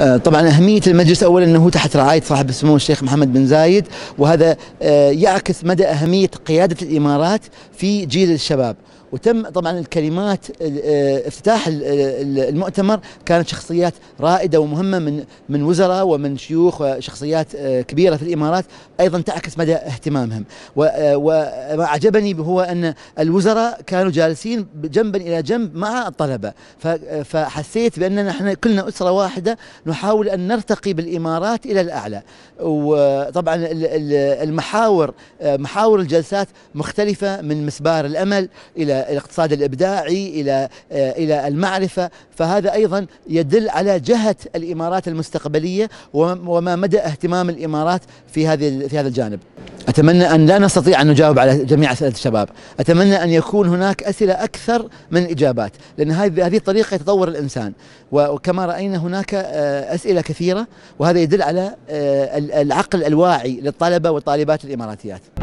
آه، طبعا أهمية المجلس أولا أنه تحت رعاية صاحب السمو الشيخ محمد بن زايد وهذا آه، يعكس مدى أهمية قيادة الإمارات في جيل الشباب وتم طبعا الكلمات آه، افتتاح المؤتمر كانت شخصيات رائده ومهمه من من وزراء ومن شيوخ وشخصيات كبيره في الامارات ايضا تعكس مدى اهتمامهم وما أعجبني هو ان الوزراء كانوا جالسين جنبا الى جنب مع الطلبه فحسيت باننا احنا كلنا اسره واحده نحاول أن نرتقي بالإمارات إلى الأعلى وطبعا المحاور محاور الجلسات مختلفة من مسبار الأمل إلى الاقتصاد الإبداعي إلى إلى المعرفة فهذا أيضا يدل على جهة الإمارات المستقبلية وما مدى اهتمام الإمارات في هذه في هذا الجانب أتمنى أن لا نستطيع أن نجاوب على جميع أسئلة الشباب أتمنى أن يكون هناك أسئلة أكثر من إجابات لأن هذه هذه الطريقة يتطور الإنسان وكما رأينا هناك آه، أسئلة كثيرة وهذا يدل على آه، العقل الواعي للطلبة والطالبات الإماراتيات